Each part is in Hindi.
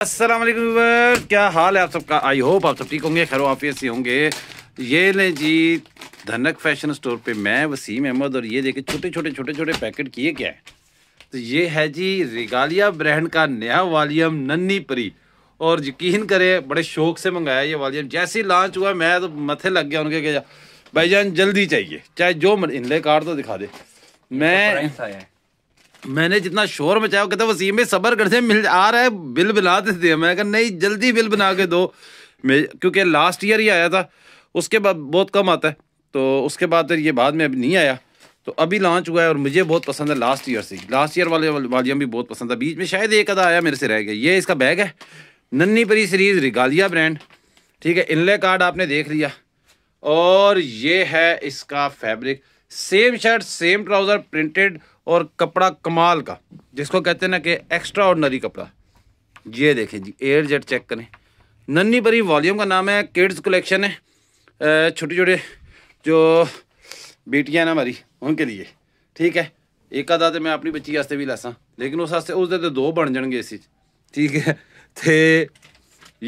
असलम क्या हाल है आप सबका आई होप आप सब ठीक होंगे खैर ऑफिस से होंगे ये ले जी धनक फैशन स्टोर पे मैं वसीम अहमद और ये देखे छोटे छोटे छोटे छोटे पैकेट किए क्या है तो ये है जी रिगालिया ब्रांड का नया वालियम नन्नी परी और यकीन करें बड़े शौक से मंगाया ये वालियम जैसे ही लॉन्च हुआ मैं तो मथे लग गया उनके जान जल्दी चाहिए चाहे जो इनले कार्ड तो दिखा दे तो मैं मैंने जितना शोर मचाया कहता वसीम भाई सबर करते मिल आ रहा है बिल बना देते हैं मैं कहा नहीं जल्दी बिल बना के दो मैं क्योंकि लास्ट ईयर ही आया था उसके बाद बहुत कम आता है तो उसके बाद फिर ये बाद में अभी नहीं आया तो अभी लॉन्च हुआ है और मुझे बहुत पसंद है लास्ट ईयर से लास्ट ईयर वाले वालियम भी बहुत पसंद था बीच में शायद एक अदा आया मेरे से रह गया ये इसका बैग है नन्नी परी सीरीज़ रिगालिया ब्रांड ठीक है इनले कार्ड आपने देख लिया और ये है इसका fabric same shirt same trouser printed और कपड़ा कमाल का जिसको कहते हैं ना कि एक्स्ट्रा ऑर्डनरी कपड़ा ये देखें जी एयर जेट चेक करें नन्नी बरी वॉल्यूम का नाम है किड्स कलेक्शन है छोटे छोटे जो ਬੇਟੀਆਂ ਨਾ ਮਾਰੀ ਉਹਨਾਂ ਲਈ ਠੀਕ ਹੈ ਇੱਕ ਆਦਾ ਤੇ ਮੈਂ ਆਪਣੀ ਬੱਚੀ ਵਾਸਤੇ ਵੀ ਲਾਸਾਂ ਲੇਕਿਨ ਉਸ ਵਾਸਤੇ ਉਸ ਦੇ ਤੇ ਦੋ ਬਣ ਜਾਣਗੇ ਇਸ ਵਿੱਚ ਠੀਕ ਹੈ ਤੇ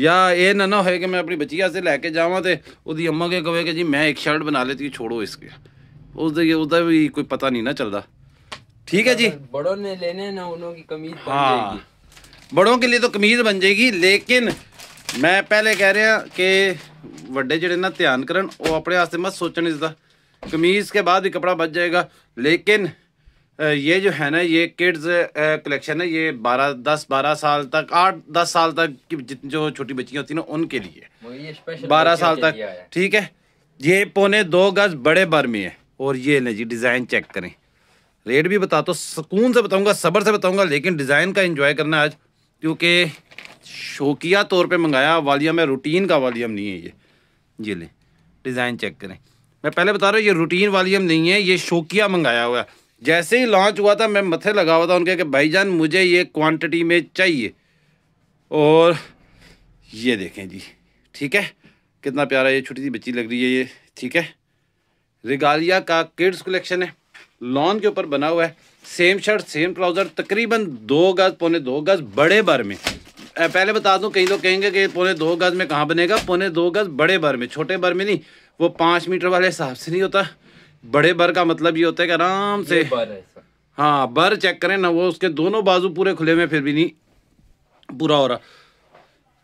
ਜਾਂ ਇਹ ਨਾ ਨਾ ਹੋਏ ਕਿ ਮੈਂ ਆਪਣੀ ਬੱਚੀ ਵਾਸਤੇ ਲੈ ਕੇ ਜਾਵਾਂ ਤੇ ਉਹਦੀ ਅੰਮਾ ਕੇ ਕਹੇ ਕਿ ਜੀ ਮੈਂ ਇੱਕ ਸ਼ਰਟ ਬਣਾ ਲੈਤੀ ਛੋੜੋ ਇਸ ਕੇ ਉਸ ਦੇ ਉਸ ਦਾ ਵੀ ਕੋਈ ਪਤਾ ਨਹੀਂ ਨਾ ਚੱਲਦਾ ठीक है जी बड़ों ने लेने ना उनकी कमीज हाँ बड़ों के लिए तो कमीज बन जाएगी लेकिन मैं पहले कह रहा ਕਿ ਵੱਡੇ ਜਿਹੜੇ ਨਾ ਧਿਆਨ ਕਰਨ ਉਹ ਆਪਣੇ ਵਾਸਤੇ ਮਤ ਸੋਚਣ ਇਸ ਦਾ ਕਮੀਜ਼ ਕੇ ਬਾਅਦ ਵੀ ਕਪੜਾ ਬਚ ये जो है ना ये किड्स कलेक्शन है ये बारह दस बारह साल तक आठ दस साल तक की जो छोटी बच्चियाँ होती ना उनके लिए बारह साल तक ठीक है ये पौने दो गज बड़े बर में है और ये लें जी डिज़ाइन चेक करें रेट भी बता दो तो सुकून से बताऊँगा सब्र से बताऊँगा लेकिन डिज़ाइन का इन्जॉय करना है आज क्योंकि शौकिया तौर पे मंगाया वालियम है रूटीन का वालियम नहीं है ये ये लें डिज़ाइन चेक करें मैं पहले बता रहा हूँ ये रूटीन वालियम नहीं है ये शौकिया मंगाया हुआ जैसे ही लॉन्च हुआ था मैं मथे लगा हुआ था उनके कि जान मुझे ये क्वान्टिटी में चाहिए और ये देखें जी ठीक है कितना प्यारा ये छोटी सी बच्ची लग रही है ये ठीक है रिगालिया का किड्स कलेक्शन है लॉन के ऊपर बना हुआ है सेम शर्ट सेम ट्राउज़र तकरीबन दो गज़ पौने दो गज़ बड़े भर में पहले बता दूं कहीं तो कहेंगे कि पौने दो गज़ में कहाँ बनेगा पौने दो गज़ बड़े भर में छोटे भर में नहीं वो पाँच मीटर वाले हिसाब से नहीं होता बड़े भर का मतलब ये होता है कि आराम से हाँ भर चेक करें ना वो उसके दोनों बाजू पूरे खुले में फिर भी नहीं पूरा हो रहा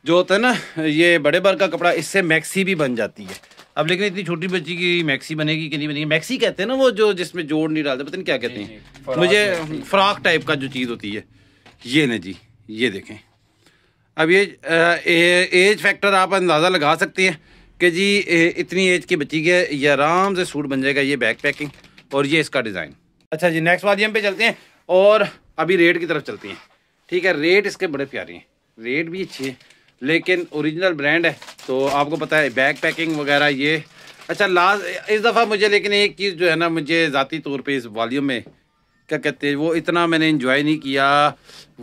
जो होता है ना ये बड़े भर का कपड़ा इससे मैक्सी भी बन जाती है अब लेकिन इतनी छोटी बच्ची की मैक्सी बनेगी कि नहीं बनेगी मैक्सी कहते हैं ना वो जो जिसमें जोड़ नहीं डालते पता नहीं क्या कहते हैं मुझे फ्रॉक टाइप का जो चीज़ होती है ये ना जी ये देखें अब ये एज फैक्टर आप अंदाज़ा लगा सकते हैं कि जी इतनी एज की बच्ची के ये आराम से सूट बन जाएगा ये बैक पैकिंग और ये इसका डिज़ाइन अच्छा जी नेक्स्ट वादियम पे चलते हैं और अभी रेट की तरफ चलते हैं ठीक है रेट इसके बड़े प्यारे हैं रेट भी अच्छे हैं लेकिन ओरिजिनल ब्रांड है तो आपको पता है बैग पैकिंग वगैरह ये अच्छा लास्ट इस दफ़ा मुझे लेकिन एक चीज़ जो है ना मुझे ज़ाती तौर पे इस वॉल्यूम में क्या कहते हैं वो इतना मैंने इन्जॉय नहीं किया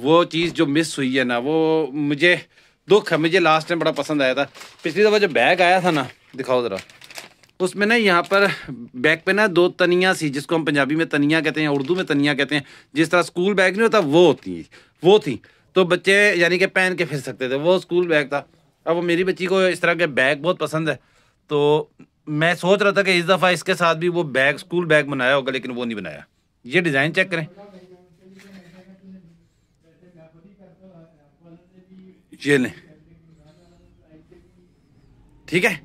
वो चीज़ जो मिस हुई है ना वो मुझे दुख है मुझे लास्ट टाइम बड़ा पसंद आया था पिछली दफ़ा जो बैग आया था ना दिखाओ ज़रा उसमें ना यहाँ पर बैग पे ना दो तनिया सी जिसको हम पंजाबी में तनिया कहते हैं उर्दू में तनिया कहते हैं जिस तरह स्कूल बैग नहीं होता वो होती वो थी तो बच्चे यानी कि पहन के फिर सकते थे वो स्कूल बैग था अब मेरी बच्ची को इस तरह के बैग बहुत पसंद है तो मैं सोच रहा था कि इस दफ़ा इसके साथ भी वो बैग स्कूल बैग बनाया होगा लेकिन वो नहीं बनाया ये डिज़ाइन चेक करें ये नहीं ठीक है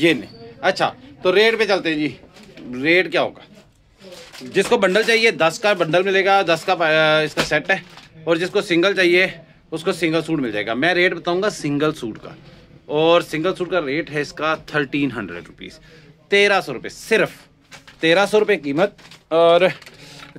ये नहीं अच्छा तो रेट पे चलते हैं जी रेट क्या होगा जिसको बंडल चाहिए दस का बंडल मिलेगा दस का इसका सेट है और जिसको सिंगल चाहिए उसको सिंगल सूट मिल जाएगा मैं रेट बताऊँगा सिंगल सूट का और सिंगल सूट का रेट है इसका थर्टीन हंड्रेड रुपीज़ तेरह सौ रुपये सिर्फ तेरह सौ रुपये कीमत और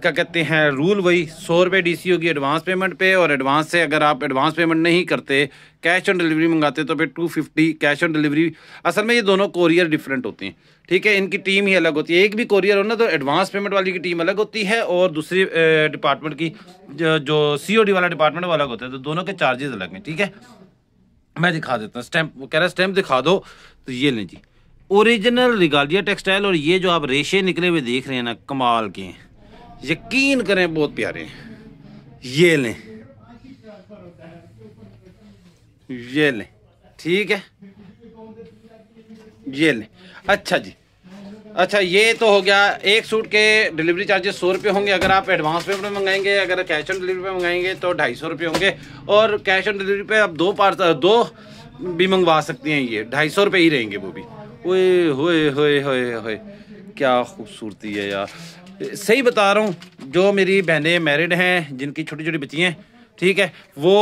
क्या कहते हैं रूल वही सौ रुपये डी सी होगी एडवांस पेमेंट पे और एडवांस से अगर आप एडवांस पेमेंट नहीं करते कैश ऑन डिलीवरी मंगाते तो फिर two fifty cash on delivery असल में ये दोनों कोरियर डिफरेंट होते हैं ठीक है इनकी टीम ही अलग होती है एक भी कोरियर हो ना तो एडवांस पेमेंट वाली की टीम अलग होती है और दूसरी डिपार्टमेंट की जो सी वाला डिपार्टमेंट वो अलग होता है तो दोनों के चार्जेस अलग हैं ठीक है मैं दिखा देता हूँ स्टैम्प कह रहा स्टैम्प दिखा दो तो ये लें जी ओरिजिनल रिगालिया टेक्सटाइल और ये जो आप रेशे निकले हुए देख रहे हैं ना कमाल के हैं यकीन करें बहुत प्यारे हैं ये लें ये लें ठीक है ये लें अच्छा जी अच्छा ये तो हो गया एक सूट के डिलीवरी चार्जेस सौ रुपये होंगे अगर आप एडवांस पे अपने मंगाएंगे अगर कैश ऑन डिलीवरी पे मंगाएंगे तो ढाई सौ रुपये होंगे और कैश ऑन डिलीवरी पे आप दो पार्सल दो भी मंगवा सकती हैं ये ढाई सौ रुपये ही रहेंगे वो भी ओए होए होए होए क्या खूबसूरती है यार सही बता रहा हूँ जो मेरी बहनें मैरिड हैं जिनकी छोटी छोटी बच्ची हैं ठीक है वो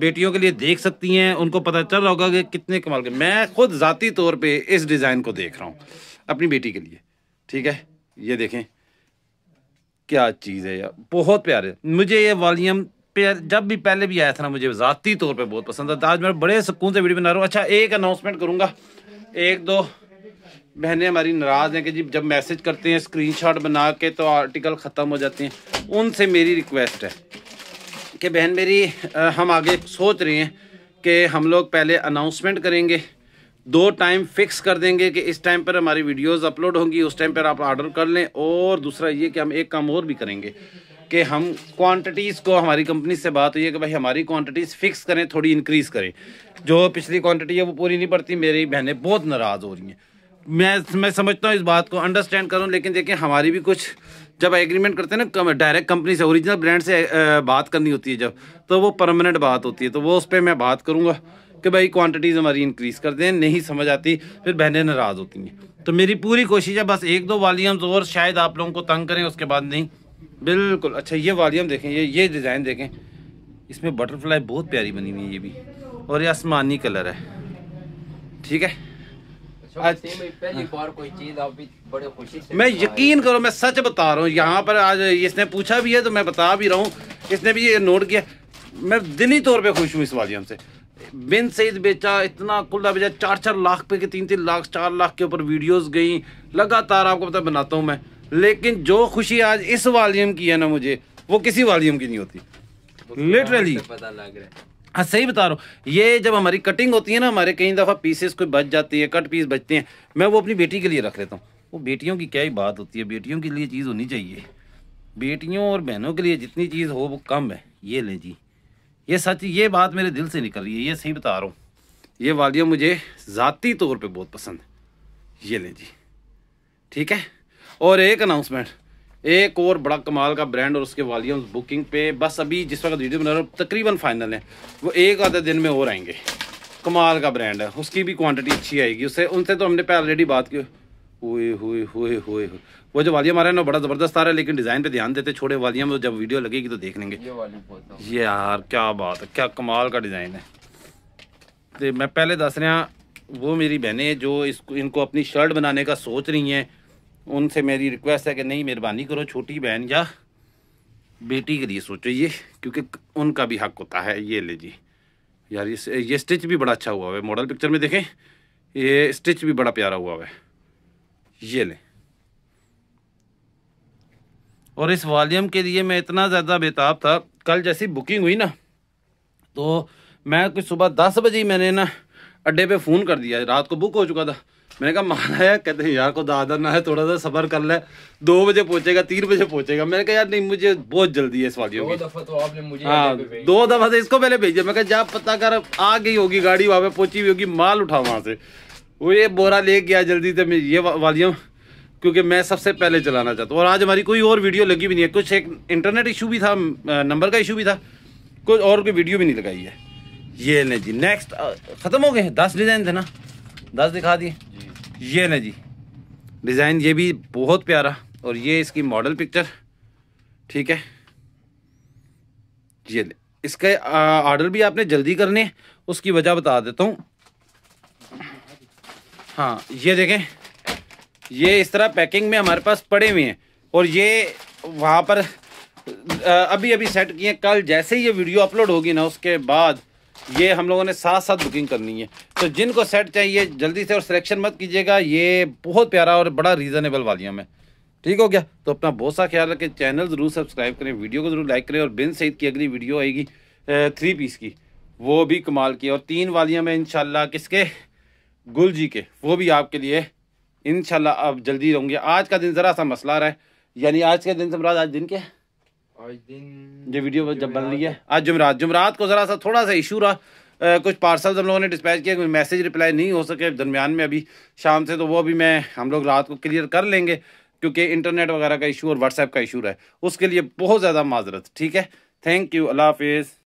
बेटियों के लिए देख सकती हैं उनको पता चल रहा होगा कि कितने कमाल के मैं खुद ज़ाती तौर पे इस डिज़ाइन को देख रहा हूँ अपनी बेटी के लिए ठीक है ये देखें क्या चीज़ है यार बहुत प्यारे मुझे ये वॉल्यूम जब भी पहले भी आया था ना मुझे ज़ाती तौर पे बहुत पसंद था आज मैं बड़े सुकून से वीडियो बना रहा हूँ अच्छा एक अनाउंसमेंट करूँगा एक दो बहनें हमारी नाराज़ हैं कि जी जब मैसेज करते हैं स्क्रीनशॉट बना के तो आर्टिकल ख़त्म हो जाते हैं उनसे मेरी रिक्वेस्ट है कि बहन मेरी हम आगे सोच रहे हैं कि हम लोग पहले अनाउंसमेंट करेंगे दो टाइम फिक्स कर देंगे कि इस टाइम पर हमारी वीडियोस अपलोड होंगी उस टाइम पर आप ऑर्डर कर लें और दूसरा ये कि हम एक काम और भी करेंगे कि हम क्वांटिटीज़ को हमारी कंपनी से बात हुई है कि भाई हमारी क्वांटिटीज़ फिक्स करें थोड़ी इंक्रीज़ करें जो पिछली क्वांटिटी है वो पूरी नहीं पड़ती मेरी बहनें बहुत नाराज़ हो रही हैं मैं मैं समझता हूँ इस बात को अंडरस्टैंड करूँ लेकिन देखिए हमारी भी कुछ जब एग्रीमेंट करते हैं ना डायरेक्ट कंपनी से ओरिजिनल ब्रांड से बात करनी होती है जब तो वो परमानेंट बात होती है तो वो उस पर मैं बात करूँगा कि भाई क्वान्टिटीज़ हमारी इंक्रीज़ कर दें नहीं समझ आती फिर बहनें नाराज़ होती हैं तो मेरी पूरी कोशिश है बस एक दो वालीम और शायद आप लोगों को तंग करें उसके बाद नहीं बिल्कुल अच्छा ये वालीम देखें ये ये डिज़ाइन देखें इसमें बटरफ्लाई बहुत प्यारी बनी हुई है ये भी और ये आसमानी कलर है ठीक है हाँ। मैं यकीन करो मैं सच बता रहा हूँ यहाँ पर आज इसने पूछा भी है तो मैं बता भी रहा हूँ इसने भी ये नोट किया मैं दिली तौर पे खुश हूँ इस वालियम से बिन सईद बेचा इतना कुल्ला बेचा चार चार लाख पे के तीन तीन लाख चार लाख के ऊपर वीडियोस गई लगातार आपको पता बनाता हूँ मैं लेकिन जो खुशी आज इस वालियम की है ना मुझे वो किसी वालियम की नहीं होती लिटरली पता लग रहा है हाँ सही बता रहा हूँ ये जब हमारी कटिंग होती है ना हमारे कई दफ़ा पीसेस कोई बच जाती है कट पीस बचते हैं मैं वो अपनी बेटी के लिए रख लेता हूँ वो बेटियों की क्या ही बात होती है बेटियों के लिए चीज़ होनी चाहिए बेटियों और बहनों के लिए जितनी चीज़ हो वो कम है ये लें जी ये सच ये बात मेरे दिल से निकल रही है ये सही बता रहा हूँ ये वालिया मुझे ज़ाती तौर पर बहुत पसंद है ये लें जी ठीक है और एक अनाउंसमेंट एक और बड़ा कमाल का ब्रांड और उसके वॉल्यूम्स बुकिंग पे बस अभी जिस वक्त वीडियो बना रहा हूँ तकरीबन फाइनल है वो एक आधे दिन में और आएंगे कमाल का ब्रांड है उसकी भी क्वांटिटी अच्छी आएगी उससे उनसे तो हमने ऑलरेडी बात की हुए हुए हुए हुए वो जो वालिया हमारा ना बड़ा ज़बरदस्त आ रहा है लेकिन डिज़ाइन पे ध्यान देते छोटे वालिया में जब वीडियो लगेगी तो देख लेंगे ये यार क्या बात है क्या कमाल का डिज़ाइन है तो मैं पहले दस रहा वो मेरी बहनें जो इसको इनको अपनी शर्ट बनाने का सोच रही हैं उनसे मेरी रिक्वेस्ट है कि नहीं मेहरबानी करो छोटी बहन या बेटी के लिए सोचो ये क्योंकि उनका भी हक होता है ये ले जी यार ये ये स्टिच भी बड़ा अच्छा हुआ है मॉडल पिक्चर में देखें ये स्टिच भी बड़ा प्यारा हुआ है ये लें और इस वॉल्यूम के लिए मैं इतना ज़्यादा बेताब था कल जैसी बुकिंग हुई ना तो मैं कुछ सुबह दस बजे मैंने ना अड्डे पे फ़ोन कर दिया रात को बुक हो चुका था मैंने कहा माना है कहते हैं यार को दादा ना है थोड़ा सा सफर कर ले दो बजे पहुंचेगा तीन बजे पहुंचेगा मैंने कहा यार नहीं मुझे बहुत जल्दी है इस वादियों दो दफा तो आपने मुझे हाँ, दो दफा से इसको पहले भेजे मैं जा पता कर आ गई होगी गाड़ी वहां पे पहुंची हुई होगी माल उठा वहाँ से वो ये बोरा ले गया जल्दी से ये वादियों क्योंकि मैं सबसे पहले चलाना चाहता हूँ और आज हमारी कोई और वीडियो लगी भी नहीं है कुछ एक इंटरनेट इशू भी था नंबर का इशू भी था कुछ और कोई वीडियो भी नहीं लगाई है ये नहीं जी नेक्स्ट ख़त्म हो गए दस डिज़ाइन थे ना दस दिखा दिए ये ना जी डिज़ाइन ये भी बहुत प्यारा और ये इसकी मॉडल पिक्चर ठीक है ये ले ऑर्डर भी आपने जल्दी करने उसकी वजह बता देता हूँ हाँ ये देखें ये इस तरह पैकिंग में हमारे पास पड़े हुए हैं और ये वहाँ पर अभी अभी सेट किए कल जैसे ही ये वीडियो अपलोड होगी ना उसके बाद ये हम लोगों ने साथ साथ बुकिंग करनी है तो जिनको सेट चाहिए जल्दी से और सिलेक्शन मत कीजिएगा ये बहुत प्यारा और बड़ा रीज़नेबल वालियम है ठीक हो गया तो अपना बहुत सा ख्याल रखें चैनल ज़रूर सब्सक्राइब करें वीडियो को ज़रूर लाइक करें और बिन सईद की अगली वीडियो आएगी थ्री पीस की वो भी कमाल की और तीन वालियाँ में इनशाला किसके गुल जी के वो भी आपके लिए इनशाला आप जल्दी रहूँगी आज का दिन ज़रा सा मसला रहा है यानी आज के दिन से आज दिन के आज दिन ये वीडियो जब बन रही है आज जुमरात जुमरात को ज़रा सा थोड़ा सा इशू रहा आ, कुछ पार्सल हम लोगों ने डिस्पैच किया कोई मैसेज रिप्लाई नहीं हो सके दरमियान में अभी शाम से तो वो अभी मैं हम लोग रात को क्लियर कर लेंगे क्योंकि इंटरनेट वगैरह का इशू और व्हाट्सएप का इशू है उसके लिए बहुत ज़्यादा माजरत ठीक है थैंक यू अल्लाह हाफिज़